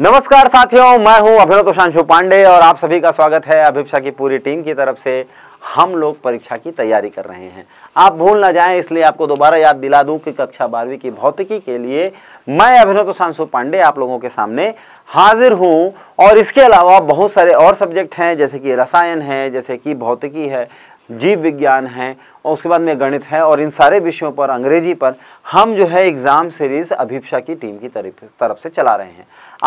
नमस्कार साथियों मैं हूं अभिनव शांशु पांडे और आप सभी का स्वागत है अभिपक्षा की पूरी टीम की तरफ से हम लोग परीक्षा की तैयारी कर रहे हैं आप भूल ना जाएं इसलिए आपको दोबारा याद दिला दूं कि कक्षा बारहवीं की भौतिकी के लिए मैं अभिनव शांशु पांडे आप लोगों के सामने हाजिर हूं और इसके अलावा बहुत सारे और सब्जेक्ट हैं जैसे कि रसायन है जैसे कि भौतिकी है जीव विज्ञान है और उसके बाद में गणित है और इन सारे विषयों पर अंग्रेजी पर हम जो है एग्ज़ाम सीरीज़ अभिप्सा की टीम की तरफ तरफ से चला रहे हैं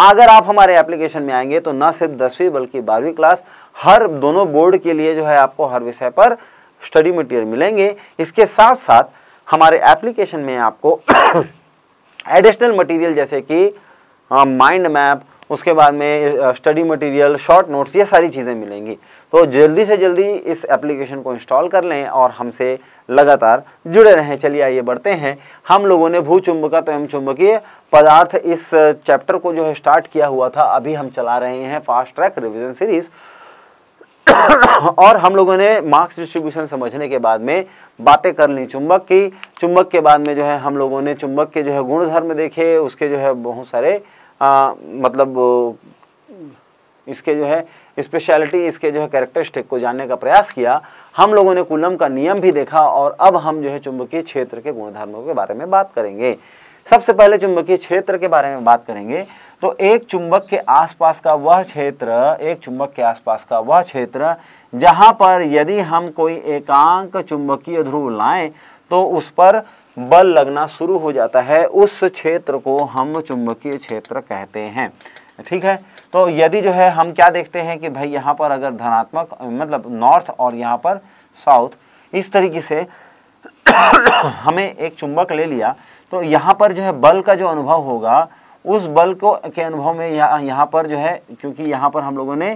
अगर आप हमारे एप्लीकेशन में आएंगे तो न सिर्फ दसवीं बल्कि बारहवीं क्लास हर दोनों बोर्ड के लिए जो है आपको हर विषय पर स्टडी मटेरियल मिलेंगे इसके साथ साथ हमारे एप्लीकेशन में आपको एडिशनल मटीरियल जैसे कि माइंड मैप उसके बाद में स्टडी मटेरियल शॉर्ट नोट्स ये सारी चीज़ें मिलेंगी तो जल्दी से जल्दी इस एप्लीकेशन को इंस्टॉल कर लें और हमसे लगातार जुड़े रहें चलिए आइए बढ़ते हैं हम लोगों ने भू चुंबका तो एम चुंबकीय पदार्थ इस चैप्टर को जो है स्टार्ट किया हुआ था अभी हम चला रहे हैं फास्ट ट्रैक रिविजन सीरीज़ और हम लोगों ने मार्क्स डिस्ट्रीब्यूशन समझने के बाद में बातें कर ली चुंबक की चुंबक के बाद में जो है हम लोगों ने चुंबक के जो है गुणधर्म देखे उसके जो है बहुत सारे आ, मतलब इसके जो है स्पेशलिटी इसके जो है कैरेक्टरिस्टिक को जानने का प्रयास किया हम लोगों ने कुलम का नियम भी देखा और अब हम जो है चुंबकीय क्षेत्र के गुणधर्मों के बारे में बात करेंगे सबसे पहले चुंबकीय क्षेत्र के बारे में बात करेंगे तो एक चुंबक के आसपास का वह क्षेत्र एक चुंबक के आसपास का वह क्षेत्र जहाँ पर यदि हम कोई एकांक चुंबकीय ध्रुव लाएं तो उस पर बल लगना शुरू हो जाता है उस क्षेत्र को हम चुंबकीय क्षेत्र कहते हैं ठीक है तो यदि जो है हम क्या देखते हैं कि भाई यहाँ पर अगर धनात्मक मतलब नॉर्थ और यहाँ पर साउथ इस तरीके से हमें एक चुंबक ले लिया तो यहाँ पर जो है बल का जो अनुभव होगा उस बल को के अनुभव में यहाँ यहाँ पर जो है क्योंकि यहाँ पर हम लोगों ने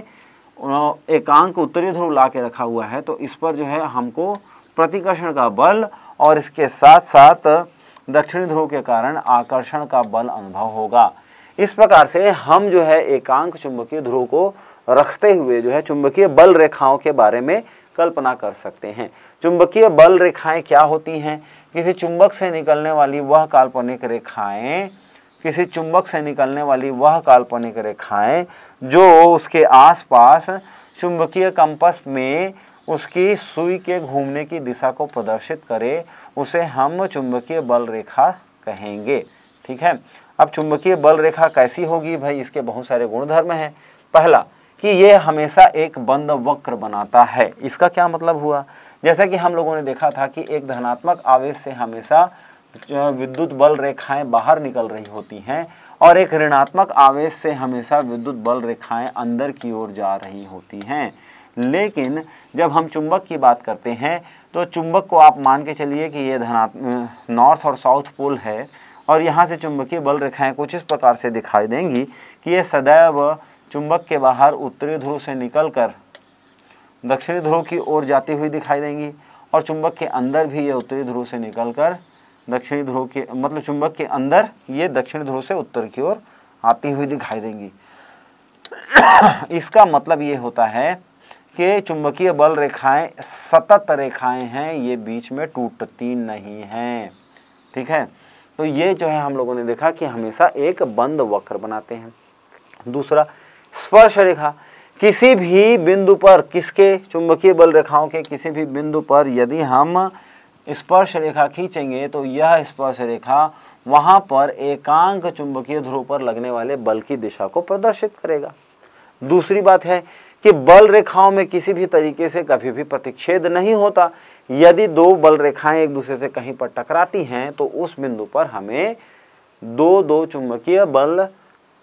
एकांक उत्तरी ध्रुव ला के रखा हुआ है तो इस पर जो है हमको प्रतिकर्षण का बल और इसके साथ साथ दक्षिणी ध्रुव के कारण आकर्षण का बल अनुभव होगा इस प्रकार से हम जो है एकांक चुंबकीय ध्रुव को रखते हुए जो है चुंबकीय बल रेखाओं के बारे में कल्पना कर सकते हैं चुंबकीय बल रेखाएं क्या होती हैं किसी चुंबक से निकलने वाली वह काल्पनिक रेखाएं किसी चुंबक से निकलने वाली वह काल्पनिक रेखाएं जो उसके आसपास चुंबकीय कंपस में उसकी सुई के घूमने की दिशा को प्रदर्शित करे उसे हम चुंबकीय बल रेखा कहेंगे ठीक है अब चुंबकीय बल रेखा कैसी होगी भाई इसके बहुत सारे गुणधर्म हैं पहला कि ये हमेशा एक बंद वक्र बनाता है इसका क्या मतलब हुआ जैसा कि हम लोगों ने देखा था कि एक धनात्मक आवेश से हमेशा विद्युत बल रेखाएं बाहर निकल रही होती हैं और एक ऋणात्मक आवेश से हमेशा विद्युत बल रेखाएं अंदर की ओर जा रही होती हैं लेकिन जब हम चुंबक की बात करते हैं तो चुंबक को आप मान के चलिए कि ये धनात्मक नॉर्थ और साउथ पोल है और यहाँ से चुंबकीय बल रेखाएं कुछ इस प्रकार से दिखाई देंगी कि ये सदैव चुंबक के बाहर उत्तरी ध्रुव से कर दक्षिणी ध्रुव की ओर जाती हुई दिखाई देंगी और चुंबक के अंदर भी ये उत्तरी ध्रुव से निकलकर दक्षिणी ध्रुव के मतलब चुंबक के अंदर ये दक्षिणी ध्रुव से उत्तर की ओर आती हुई दिखाई देंगी इसका मतलब ये होता है कि चुंबकीय बल रेखाएं सतत रेखाएं हैं ये बीच में टूटती नहीं हैं ठीक है तो ये जो है हम लोगों ने देखा कि हमेशा एक बंद वक्र बनाते हैं दूसरा स्पर्श रेखा किसी भी बिंदु पर किसके चुंबकीय बल रेखाओं के किसी भी बिंदु पर यदि हम स्पर्श रेखा खींचेंगे तो यह स्पर्श रेखा वहाँ पर एकांक चुंबकीय ध्रुव पर लगने वाले बल की दिशा को प्रदर्शित करेगा दूसरी बात है कि बल रेखाओं में किसी भी तरीके से कभी भी प्रतिच्छेद नहीं होता यदि दो बल रेखाएं एक दूसरे से कहीं पर टकराती हैं तो उस बिंदु पर हमें दो दो चुंबकीय बल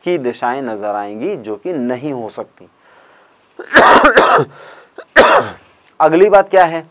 की दिशाएं नजर आएंगी जो कि नहीं हो सकती अगली बात क्या है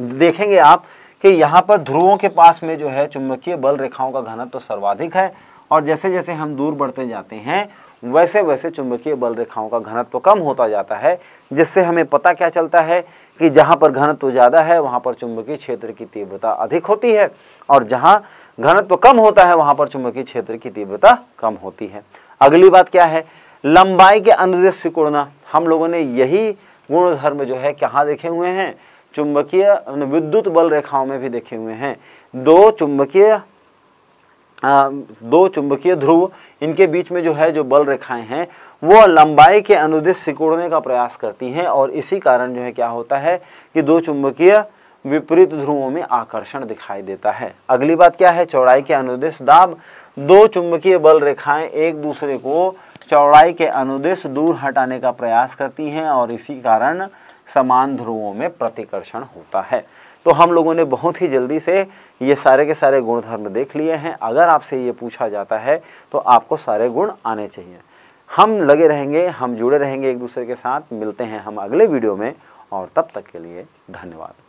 देखेंगे आप कि यहाँ पर ध्रुवों के पास में जो है चुंबकीय बल रेखाओं का घनत्व तो सर्वाधिक है और जैसे जैसे हम दूर बढ़ते जाते हैं वैसे वैसे चुंबकीय बल रेखाओं का घनत्व कम होता जाता है जिससे हमें पता क्या चलता है कि जहाँ पर घनत्व ज़्यादा है वहाँ पर चुंबकीय क्षेत्र की तीव्रता अधिक होती है और जहाँ घनत्व कम होता है वहाँ पर चुंबकीय क्षेत्र की तीव्रता कम होती है अगली बात क्या है लंबाई के अनुदेश सिकुड़ना हम लोगों ने यही गुणधर्म जो है कहाँ देखे हुए हैं चुंबकीय विद्युत बल रेखाओं में भी देखे हुए हैं दो चुंबकीय दो चुंबकीय ध्रुव इनके बीच में जो है जो बल रेखाएं हैं वो लंबाई के अनुदिश सिकुड़ने का प्रयास करती हैं और इसी कारण जो है क्या होता है कि दो चुंबकीय विपरीत ध्रुवों में आकर्षण दिखाई देता है अगली बात क्या है चौड़ाई के अनुदेश दाब दो चुंबकीय बल रेखाएं एक दूसरे को चौड़ाई के अनुदेश दूर हटाने का प्रयास करती हैं और इसी कारण समान ध्रुवों में प्रतिकर्षण होता है तो हम लोगों ने बहुत ही जल्दी से ये सारे के सारे गुण धर्म देख लिए हैं अगर आपसे ये पूछा जाता है तो आपको सारे गुण आने चाहिए हम लगे रहेंगे हम जुड़े रहेंगे एक दूसरे के साथ मिलते हैं हम अगले वीडियो में और तब तक के लिए धन्यवाद